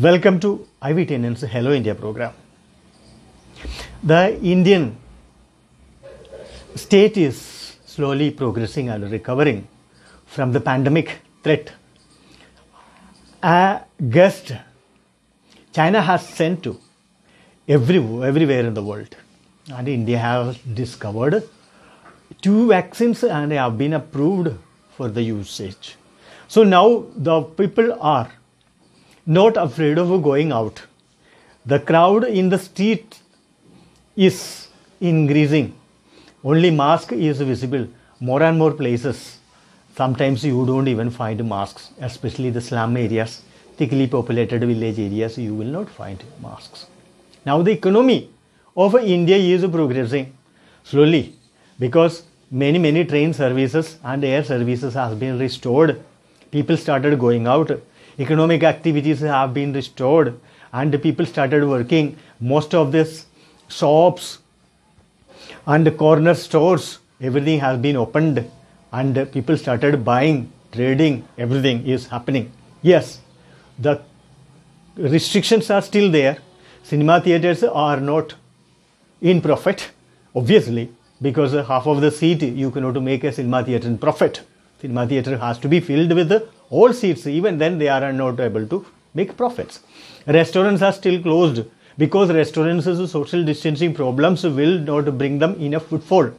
Welcome to IV Hello India program. The Indian state is slowly progressing and recovering from the pandemic threat. A guest China has sent to every, everywhere in the world. And India has discovered two vaccines and have been approved for the usage. So now the people are not afraid of going out. The crowd in the street is increasing. Only mask is visible. More and more places. Sometimes you don't even find masks, especially the slum areas, thickly populated village areas, you will not find masks. Now the economy of India is progressing slowly because many many train services and air services has been restored. People started going out economic activities have been restored and people started working. Most of these shops and corner stores, everything has been opened and people started buying, trading, everything is happening. Yes, the restrictions are still there. Cinema theaters are not in profit, obviously, because half of the seat you cannot make a cinema theater in profit. Cinema theater has to be filled with all seats, even then they are not able to make profits. Restaurants are still closed because restaurants' social distancing problems will not bring them enough footfall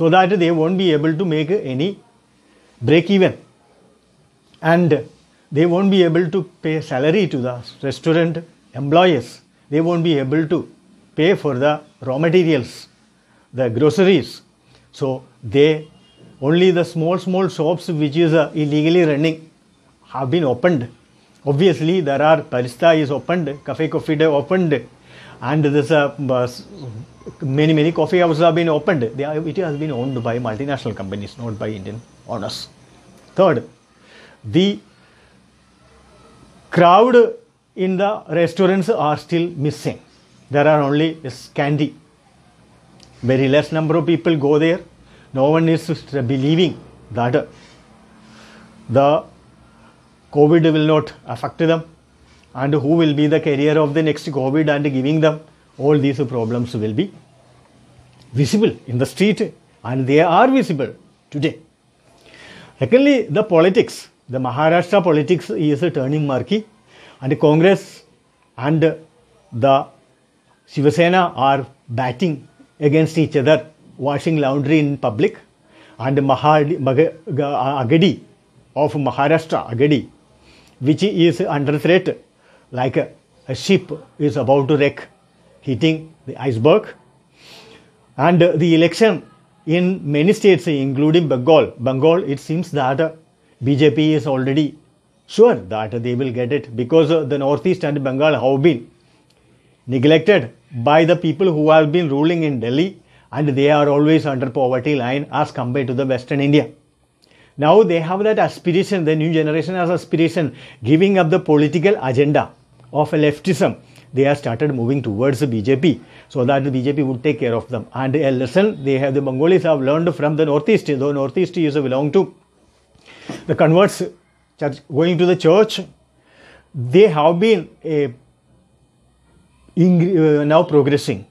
so that they won't be able to make any break even and they won't be able to pay salary to the restaurant employees they won't be able to pay for the raw materials the groceries so they only the small small shops which is uh, illegally running have been opened obviously there are barista is opened cafe coffee day opened and there's uh, many many coffee houses have been opened they are, it has been owned by multinational companies not by indian owners third the crowd in the restaurants are still missing there are only scanty very less number of people go there no one is believing that the COVID will not affect them and who will be the carrier of the next COVID and giving them all these problems will be visible in the street and they are visible today. Secondly, the politics, the Maharashtra politics is a turning marquee, and Congress and the Shiv Sena are batting against each other washing laundry in public and Mahadi, Agadi of Maharashtra, Agadi, which is under threat like a ship is about to wreck, hitting the iceberg. And the election in many states, including Bengal, Bengal, it seems that BJP is already sure that they will get it because the Northeast and Bengal have been neglected by the people who have been ruling in Delhi and they are always under poverty line as compared to the western india now they have that aspiration the new generation has aspiration giving up the political agenda of leftism they have started moving towards the bjp so that the bjp would take care of them and a lesson they have the mongolis have learned from the northeast though northeast used to belong to the converts going to the church they have been uh, now progressing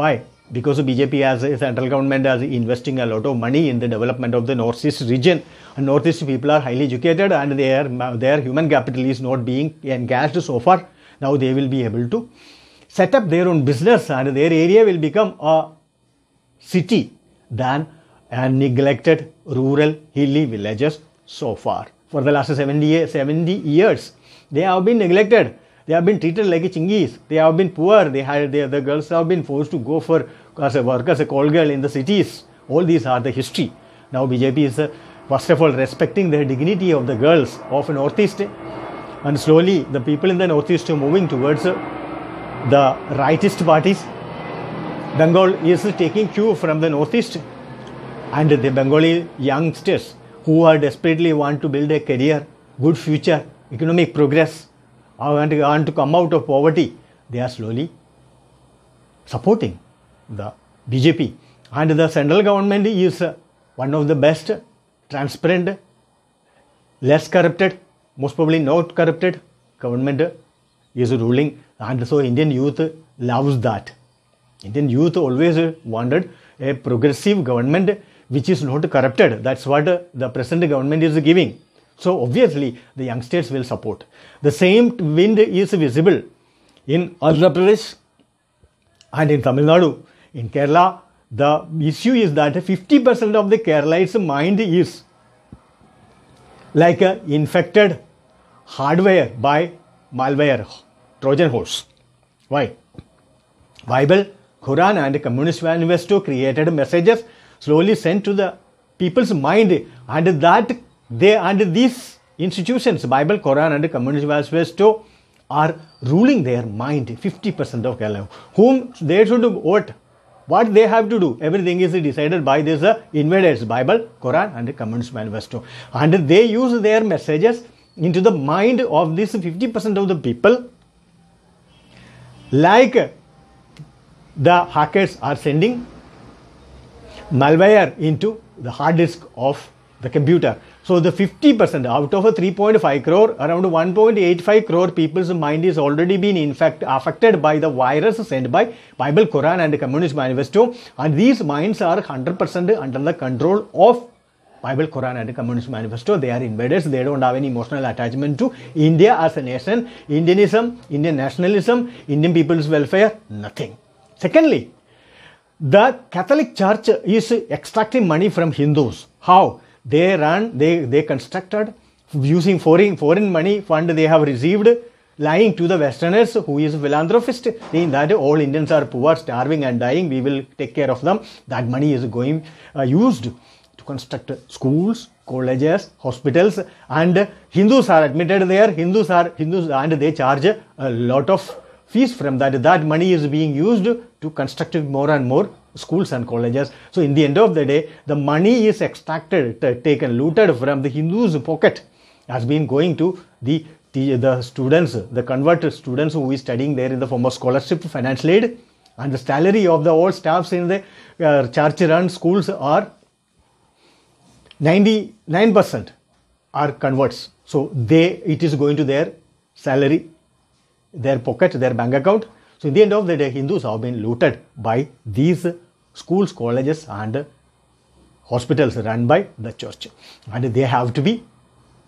why because BJP as a central government is investing a lot of money in the development of the northeast region. And northeast people are highly educated and their their human capital is not being engaged so far. Now they will be able to set up their own business and their area will become a city than a neglected rural hilly villages so far. For the last 70, 70 years, they have been neglected they have been treated like a chingis. They have been poor. They had they, the girls have been forced to go for as a worker, as a call girl in the cities. All these are the history. Now BJP is, uh, first of all, respecting the dignity of the girls of Northeast. And slowly the people in the Northeast are moving towards uh, the rightist parties. Bengal is taking cue from the Northeast and the Bengali youngsters who are desperately want to build a career, good future, economic progress, are want to come out of poverty, they are slowly supporting the BJP. And the central government is one of the best, transparent, less corrupted, most probably not corrupted government is ruling. And so Indian youth loves that. Indian youth always wanted a progressive government which is not corrupted. That's what the present government is giving. So obviously the youngsters will support. The same wind is visible in Andhra Pradesh and in Tamil Nadu. In Kerala, the issue is that 50% of the Keralaites' mind is like uh, infected hardware by malware, Trojan horse. Why? Bible, Quran and communist manifesto created messages slowly sent to the people's mind and that they and these institutions, Bible, Quran and communist manifesto are ruling their mind, 50% of Kerala, whom they should vote what they have to do, everything is decided by this uh, invaders, Bible, Quran and the Communist Manifesto. And they use their messages into the mind of this 50% of the people like the hackers are sending malware into the hard disk of the computer so the 50% out of a 3.5 crore, around 1.85 crore people's mind is already been in fact affected by the virus sent by Bible, Quran and Communist Manifesto. And these minds are 100% under the control of Bible, Quran and Communist Manifesto. They are invaders. They don't have any emotional attachment to India as a nation, Indianism, Indian nationalism, Indian people's welfare, nothing. Secondly, the Catholic Church is extracting money from Hindus. How? they run. they, they constructed using foreign, foreign money fund they have received, lying to the Westerners who is philanthropist, saying that all Indians are poor, starving and dying, we will take care of them. That money is going uh, used to construct schools, colleges, hospitals and Hindus are admitted there, Hindus are Hindus and they charge a lot of fees from that. That money is being used to construct more and more schools and colleges. So in the end of the day, the money is extracted, taken, looted from the Hindus' pocket has been going to the, the, the students, the converted students who is studying there in the form of scholarship, financial aid and the salary of the old staffs in the uh, church-run schools are 99% are converts. So they, it is going to their salary, their pocket, their bank account. So in the end of the day, Hindus have been looted by these schools, colleges, and hospitals run by the church. And they have to be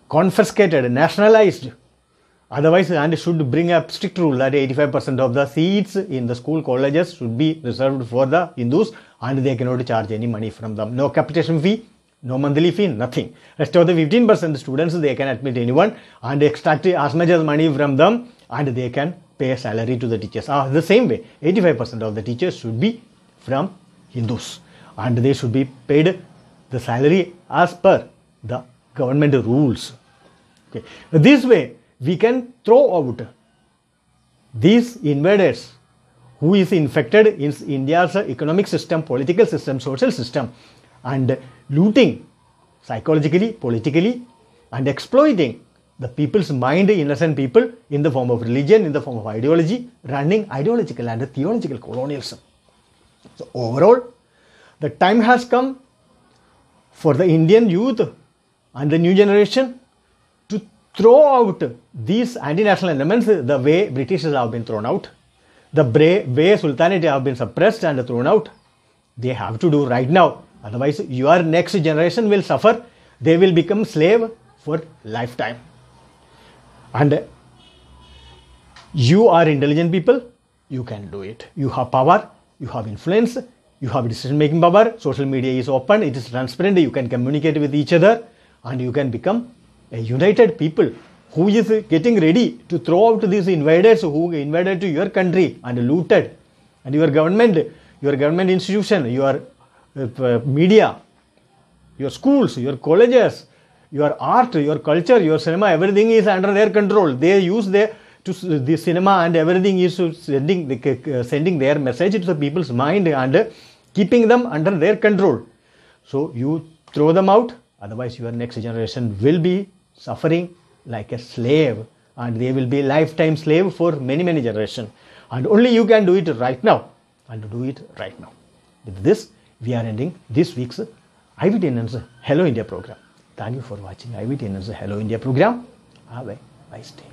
confiscated, nationalized. Otherwise, and should bring up strict rule that 85% of the seats in the school colleges should be reserved for the Hindus and they cannot charge any money from them. No capitation fee, no monthly fee, nothing. Rest of the 15% students, they can admit anyone and extract as much as money from them and they can pay salary to the teachers. Ah, the same way, 85% of the teachers should be from Hindus and they should be paid the salary as per the government rules. Okay. This way we can throw out these invaders who is infected in India's economic system, political system, social system and looting psychologically, politically and exploiting the people's mind, innocent people in the form of religion, in the form of ideology, running ideological and theological colonialism. So overall, the time has come for the Indian youth and the new generation to throw out these anti-national elements the way British have been thrown out, the way Sultanate have been suppressed and thrown out. They have to do right now. Otherwise, your next generation will suffer. They will become slave for lifetime. And you are intelligent people. You can do it. You have power you have influence, you have decision making power, social media is open, it is transparent, you can communicate with each other, and you can become a united people who is getting ready to throw out these invaders who invaded to your country and looted and your government, your government institution, your uh, uh, media, your schools, your colleges, your art, your culture, your cinema, everything is under their control. They use their to the cinema and everything is sending sending their message to the people's mind and keeping them under their control so you throw them out otherwise your next generation will be suffering like a slave and they will be lifetime slave for many many generation and only you can do it right now and do it right now with this we are ending this week's IVT Hello India program. Thank you for watching IVT Hello India program. Have a nice day.